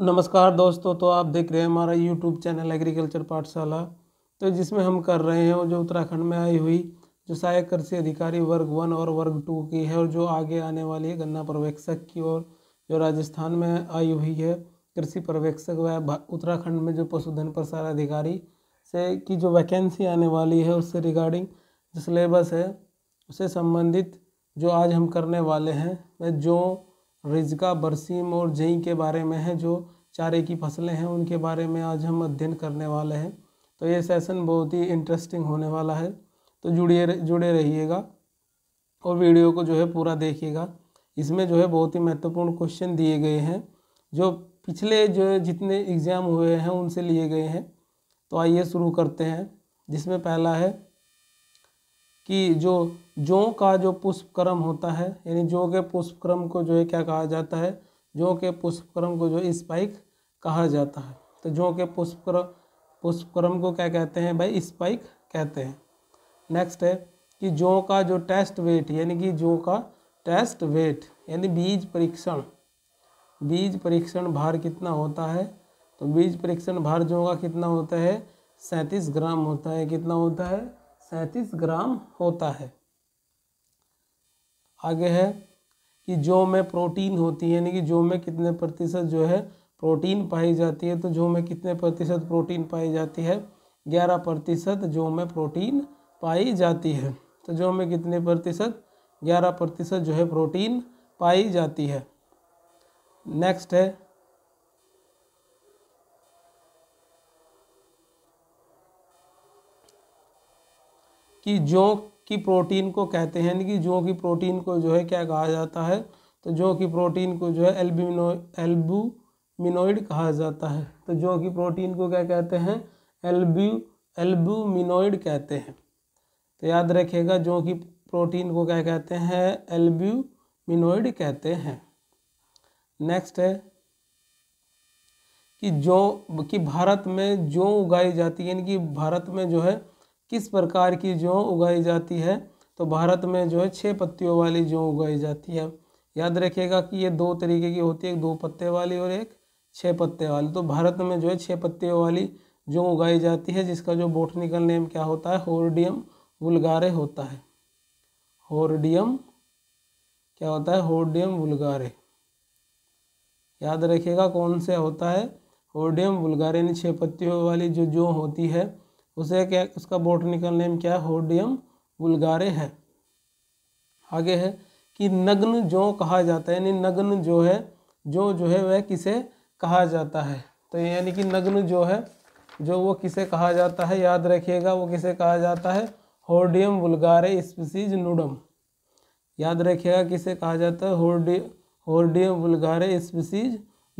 नमस्कार दोस्तों तो आप देख रहे हैं हमारा यूट्यूब चैनल एग्रीकल्चर पाठशाला तो जिसमें हम कर रहे हैं और जो उत्तराखंड में आई हुई जो सहायक कृषि अधिकारी वर्ग वन और वर्ग टू की है और जो आगे आने वाली है गन्ना पर्यवेक्षक की और जो राजस्थान में आई हुई है कृषि पर्यवेक्षक व उत्तराखंड में जो पशुधन प्रसार अधिकारी से की जो वैकेंसी आने वाली है उससे रिगार्डिंग जो सिलेबस है उससे संबंधित जो आज हम करने वाले हैं जो रिजका बरसीम और जई के बारे में है जो चारे की फसलें हैं उनके बारे में आज हम अध्ययन करने वाले हैं तो ये सेशन बहुत ही इंटरेस्टिंग होने वाला है तो जुड़िए जुड़े रहिएगा और वीडियो को जो है पूरा देखिएगा इसमें जो है बहुत ही महत्वपूर्ण क्वेश्चन दिए गए हैं जो पिछले जो जितने एग्ज़ाम हुए हैं उनसे लिए गए हैं तो आइए शुरू करते हैं जिसमें पहला है कि जो जौ का जो पुष्पक्रम होता है यानी जौ के पुष्पक्रम को जो है क्या कहा जाता है जौ के पुष्पक्रम को जो है स्पाइक कहा जाता है तो जौ के पुष्पक्रम पुष्पक्रम को क्या कहते हैं भाई स्पाइक कहते हैं नेक्स्ट है कि जौ का जो टेस्ट वेट यानी कि जौ का टेस्ट वेट यानी बीज परीक्षण बीज परीक्षण भार कितना होता है तो बीज परीक्षण भार जौ का कितना होता है सैंतीस ग्राम होता है कितना होता है सैंतीस ग्राम होता है आगे है कि जो में प्रोटीन होती है यानी कि जो में कितने प्रतिशत जो है प्रोटीन पाई जाती है तो जो में कितने प्रतिशत प्रोटीन पाई जाती है ग्यारह प्रतिशत जो में प्रोटीन पाई जाती है तो जो में कितने प्रतिशत ग्यारह प्रतिशत जो है प्रोटीन पाई जाती है नेक्स्ट है कि जौ की प्रोटीन को कहते हैं यानी कि जौ की प्रोटीन को जो है क्या कहा जाता है तो जौ की प्रोटीन को जो है एल्ब्यूमिनो एल्बुमिनोइड कहा जाता है तो जौ की प्रोटीन को क्या कहते हैं एल्ब्यू एल्ब्यूमिनोइड कहते हैं तो याद रखिएगा जौ की प्रोटीन को क्या कहते हैं एल्ब्यूमिनोइड कहते हैं नेक्स्ट है कि जौ कि भारत में जौ उगाई जाती है यानी कि भारत में जो है किस प्रकार की जौ उगाई जाती है तो भारत में जो है छः पत्तियों वाली जौ उगाई जाती है याद रखिएगा कि ये दो तरीके की होती है एक दो पत्ते वाली और एक छः पत्ते वाली तो भारत में जो है छः पत्तियों वाली जौ उगाई जाती है जिसका जो बोटनिकल नेम क्या होता है होर्डियम वुलगारे होता है होर्डियम क्या होता है होर्डियम वुलगारे याद रखिएगा कौन से होता है होर्डियम वुलगारे यानी छः पत्तियों वाली जो जौ होती है उसे क्या उसका बोटनिकल नेम क्या है होडियम बुल्गारे है आगे है कि नग्न जो कहा जाता है यानी नग्न जो है जो जो है वह किसे कहा जाता है तो यानी कि नग्न जो है जो वो किसे कहा जाता है याद रखिएगा वो किसे कहा जाता है होडियम वुलगारे स्पीसीज नूडम याद रखिएगा किसे कहा जाता है होडी होर्डियम वुलगारे स्पीसीज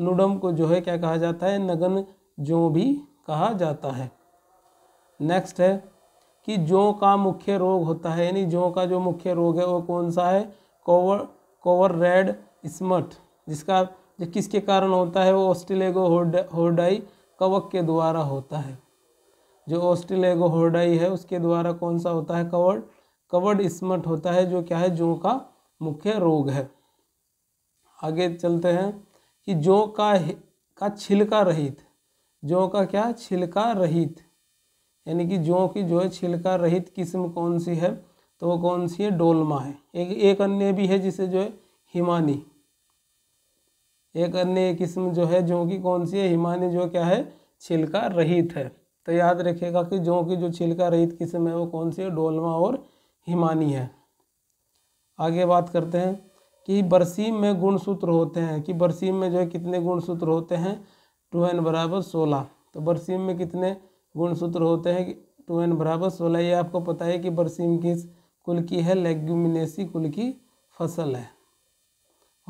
नूडम को जो है क्या कहा जाता है नगन जो भी कहा जाता है नेक्स्ट है कि जौ का मुख्य रोग होता है यानी जौ का जो मुख्य रोग है वो कौन सा है कोवर कोवर रेड स्मट जिसका जो किसके कारण होता है वो ऑस्ट्रेलेगो होर्डाई कवक के द्वारा होता है जो ऑस्ट्रेलेगो होर्डाई है उसके द्वारा कौन सा होता है कवर्ड कवर्ड स्मट होता है जो क्या है जौ का मुख्य रोग है आगे चलते हैं कि जौ का का छिलका रहित जौ का क्या छिलका रहित यानी कि जौ की जो है छिलका रहित किस्म कौन सी है तो वो कौन सी है डोलमा है एक एक अन्य भी है जिसे जो है हिमानी एक अन्य किस्म जो है जौ की कौन सी है हिमानी जो क्या है छिलका रहित है तो याद रखिएगा कि जौ की जो छिलका रहित किस्म है वो कौन सी है डोलमा और हिमानी है आगे बात करते हैं कि बरसीम में गुणसूत्र होते हैं कि बरसीम में जो है कितने गुणसूत्र होते हैं टू एन बराबर सोलह तो बरसीम में कितने गुणसूत्र होते हैं टू एन बराबर सोलह ये आपको पता है कि बरसीम किस कुल की है लेग्यूमिनेसी कुल की फसल है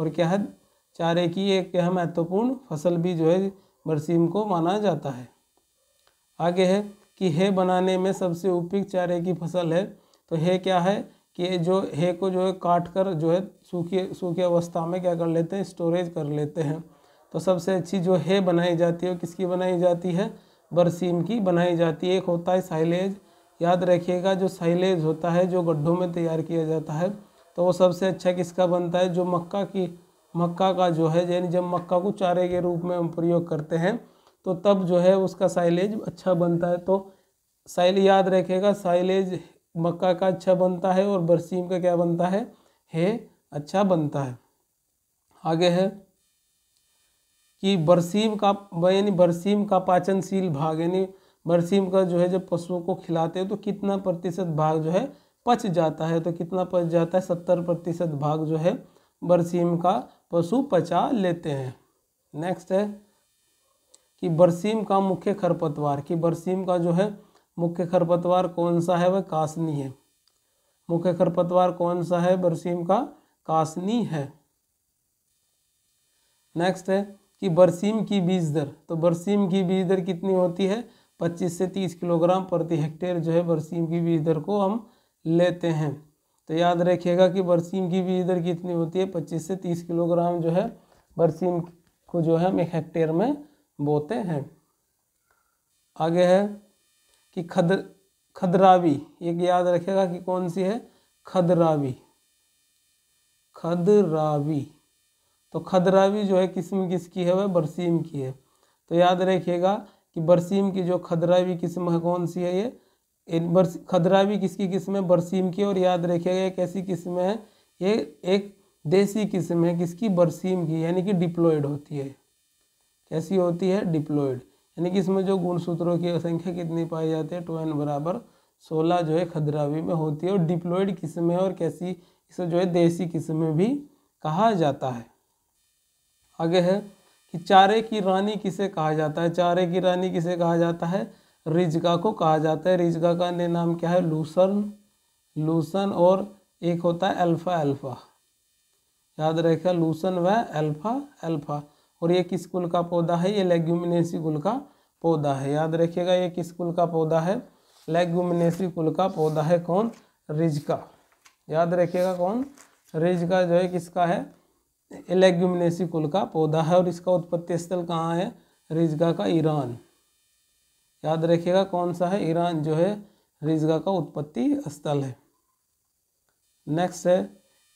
और क्या है चारे की एक क्या महत्वपूर्ण फसल भी जो है बरसीम को माना जाता है आगे है कि हे बनाने में सबसे उपयुक्त चारे की फसल है तो हे क्या है कि जो हे को जो है काट कर जो है सूखी सूखी अवस्था में क्या कर लेते हैं स्टोरेज कर लेते हैं तो सबसे अच्छी जो हे बनाई जाती है वो किसकी बनाई जाती है बरसीम की बनाई जाती है एक होता है साइलेज याद रखिएगा जो साइलेज होता है जो गड्ढों में तैयार किया जाता है तो वो सबसे अच्छा किसका बनता है जो मक्का की मक्का का जो है यानी जब मक्का को चारे के रूप में हम प्रयोग करते हैं तो तब जो है उसका साइलेज अच्छा बनता है तो साइल याद रखेगा साइलेज मक्का का अच्छा बनता है और बरसीम का क्या बनता है हे अच्छा बनता है आगे है कि बरसीम का यानी बरसीम का पाचनशील भाग यानी बरसीम का जो है जब पशुओं को खिलाते हैं तो कितना प्रतिशत भाग जो है पच जाता है तो कितना पच जाता है सत्तर प्रतिशत भाग जो है बरसीम का पशु पचा लेते हैं नेक्स्ट है कि बरसीम का मुख्य खरपतवार कि बरसीम का जो है मुख्य खरपतवार कौन सा है वह कासनी है मुख्य खरपतवार कौन सा है बरसीम का कासनी है नेक्स्ट है कि बरसीम की बीज दर तो बरसीम की बीज दर कितनी होती है 25 से 30 किलोग्राम प्रति हेक्टेयर जो है बरसीम की बीज दर को हम लेते हैं तो याद रखिएगा कि बरसीम की बीज दर कितनी होती है 25 से 30 किलोग्राम जो है बरसीम को जो है हम एक हेक्टेयर में बोते हैं आगे है कि खद खदरावी एक याद रखेगा कि कौन सी है खदरावी खदरावी तो खदरावी जो है किस्म किसकी है वह बरसीम की है तो याद रखिएगा कि बरसीम की जो खदरावी किस्म है कौन सी है ये बरस खदरावी किसकी किस्म है बरसीम की और याद रखिएगा एक ऐसी किस्म है ये एक देसी किस्म है किसकी बरसीम की यानी कि डिप्लोइड होती है कैसी होती है डिप्लोइड यानी कि इसमें जो गुणसूत्रों की संख्या कितनी पाई जाती है टू एन बराबर सोलह जो है खदरावी में होती है और डिप्लोइड किस्म है और कैसी इसे जो है देसी किस्म में भी कहा जाता है आगे है कि चारे की रानी किसे कहा जाता है चारे की रानी किसे कहा जाता है रिजगा को कहा जाता है रिजगा का ने नाम क्या है लूसन लूसन और एक होता है अल्फ़ा अल्फ़ा याद रखेगा लूसन व अल्फ़ा अल्फ़ा और ये किस कुल का पौधा है ये लेग्यूमिनेसी कुल का पौधा है याद रखिएगा ये किस कुल का पौधा है लेग्यूमिनेसी कुल का पौधा है कौन रिजका याद रखिएगा कौन रिजका जो है किसका है एलेग्यूमिनेसी कुल का पौधा है और इसका उत्पत्ति स्थल कहाँ है रिजगा का ईरान याद रखिएगा कौन सा है ईरान जो है रिजगा का उत्पत्ति स्थल है नेक्स्ट है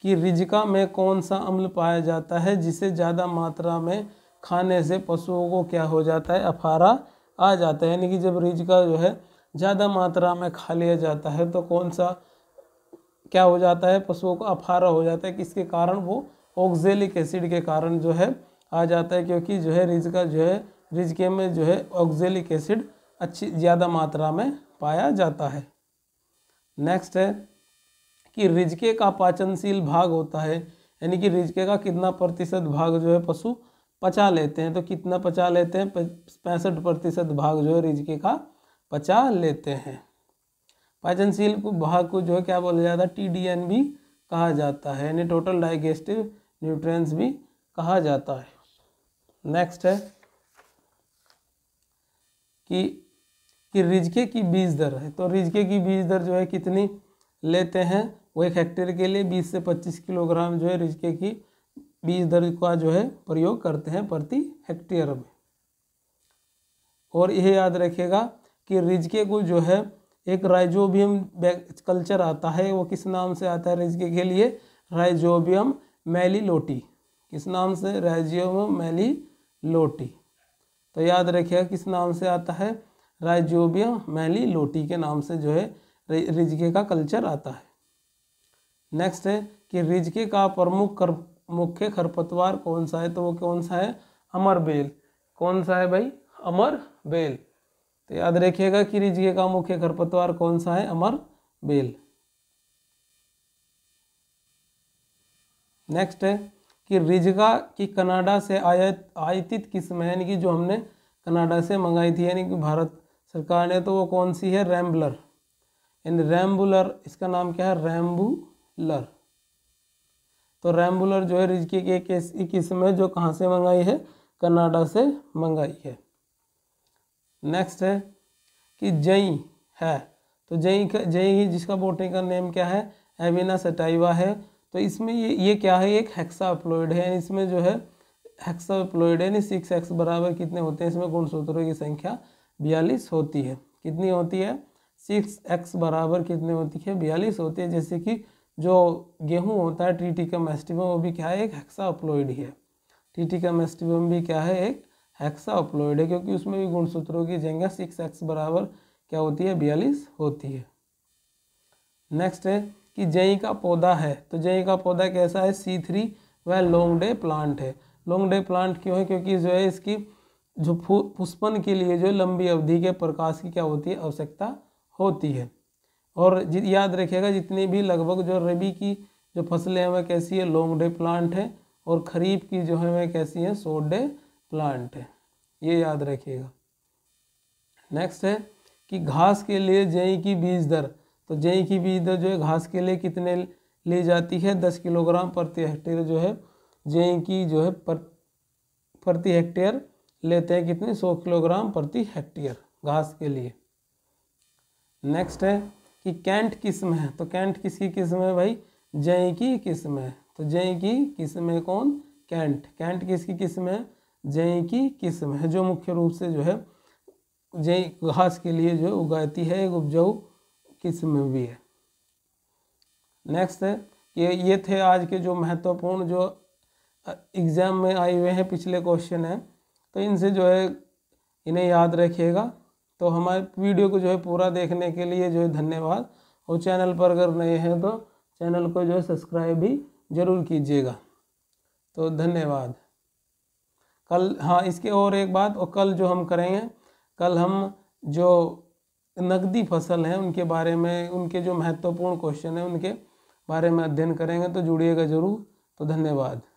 कि रिजका में कौन सा अम्ल पाया जाता है जिसे ज़्यादा मात्रा में खाने से पशुओं को क्या हो जाता है अफारा आ जाता है यानी कि जब रिजका जो है ज़्यादा मात्रा में खा लिया जाता है तो कौन सा क्या हो जाता है पशुओं को अफारा हो जाता है किसके कारण वो ऑक्जेलिक एसिड के कारण जो है आ जाता है क्योंकि जो है रिज का जो है रिज के में जो है ऑक्जेलिक एसिड अच्छी ज़्यादा मात्रा में पाया जाता है नेक्स्ट है कि रिजके का पाचनशील भाग होता है यानी कि रिजके का कितना प्रतिशत भाग जो है पशु पचा लेते हैं तो कितना पचा लेते हैं पैंसठ प्रतिशत भाग जो है रिजके का पचा लेते हैं पाचनशील भाग को जो है क्या बोला जाता है टी डी एन भी कहा जाता है यानी टोटल डाइजेस्टिव न्यूट्रंस भी कहा जाता है नेक्स्ट है कि कि रिजके की बीज दर है तो रिजके की बीज दर जो है कितनी लेते हैं वो एक हेक्टेयर के लिए 20 से 25 किलोग्राम जो है रिजके की बीज दर का जो है प्रयोग करते हैं प्रति हेक्टेयर में और यह याद रखिएगा कि रिजके को जो है एक राइजोबियम कल्चर आता है वो किस नाम से आता है रिजके के लिए राइजोबियम मैली लोटी किस नाम से राइजियोमो मैली लोटी तो याद रखिएगा किस नाम से आता है राइजोबिया मैली लोटी के नाम से जो है रिजके का कल्चर आता है नेक्स्ट है कि रिजके का प्रमुख कर मुख्य खरपतवार कौन सा है तो वो कौन सा है अमर बेल कौन सा है भाई अमर बेल तो याद रखिएगा कि रिजके का मुख्य खरपतवार कौन सा है अमर बेल नेक्स्ट है कि रिजगा की कनाडा से आयत आयतित तो किस्म है यानी कि जो हमने कनाडा से मंगाई थी यानी कि भारत सरकार ने तो वो कौन सी है रैम्बुलर यानी रैम्बुलर इसका नाम क्या है रैम्बुलर तो रैम्बुलर जो है रिजके की एक ऐसी किस्म है जो कहाँ से मंगाई है कनाडा से मंगाई है नेक्स्ट है कि जई है तो जई का जई ही जिसका का नेम क्या है एविना सटाइवा है तो इसमें ये ये क्या है एक हेक्सा अपलोइड है इसमें जो है हेक्सा अपलोइड है यानी सिक्स एक्स बराबर कितने होते हैं इसमें गुण सूत्रों की संख्या बयालीस होती है कितनी होती है सिक्स एक्स बराबर कितने होती है बयालीस होती है जैसे कि जो गेहूँ होता है ट्रीटिकम एस्टिवम वो भी क्या है एक हेक्सा अपलोइड है ट्रीटिकम एस्टिवम भी क्या है एक हेक्सा अपलोइड है क्योंकि उसमें भी गुणसूत्रों की जगह सिक्स एक्स बराबर क्या होती है बयालीस होती है नेक्स्ट है कि जई का पौधा है तो जई का पौधा कैसा है सी थ्री वह लॉन्ग डे प्लांट है लॉन्ग डे प्लांट क्यों है क्योंकि जो है इसकी जो पुष्पन के लिए जो लंबी अवधि के प्रकाश की क्या होती है आवश्यकता होती है और याद रखिएगा जितनी भी लगभग जो रबी की जो फसलें हैं वह कैसी है लॉन्ग डे प्लांट है और खरीफ की जो है वह कैसी है शॉर्ट डे प्लांट है ये याद रखिएगा नेक्स्ट है कि घास के लिए जई की बीज दर तो जई की भी दर जो है घास के लिए कितने ली जाती है दस किलोग्राम प्रति हेक्टेयर जो है जई की जो है पर प्रति हेक्टेयर लेते हैं कितने सौ किलोग्राम प्रति हेक्टेयर घास के लिए नेक्स्ट है कि कैंट किस्म है तो कैंट किसकी किस्म है भाई जई की किस्म है तो जई की किस्म है कौन कैंट कैंट किसकी किस्म है जई की किस्म है जो मुख्य रूप से जो है जई घास के लिए जो उगाती है एक उपजाऊ इसमें भी है नेक्स्ट ये ये थे आज के जो महत्वपूर्ण जो एग्ज़ाम में आए हुए हैं पिछले क्वेश्चन हैं तो इनसे जो है इन्हें याद रखिएगा तो हमारे वीडियो को जो है पूरा देखने के लिए जो है धन्यवाद और चैनल पर अगर नए हैं तो चैनल को जो है सब्सक्राइब भी ज़रूर कीजिएगा तो धन्यवाद कल हाँ इसके और एक बात और कल जो हम करेंगे कल हम जो नकदी फसल हैं उनके बारे में उनके जो महत्वपूर्ण क्वेश्चन हैं उनके बारे में अध्ययन करेंगे तो जुड़िएगा ज़रूर तो धन्यवाद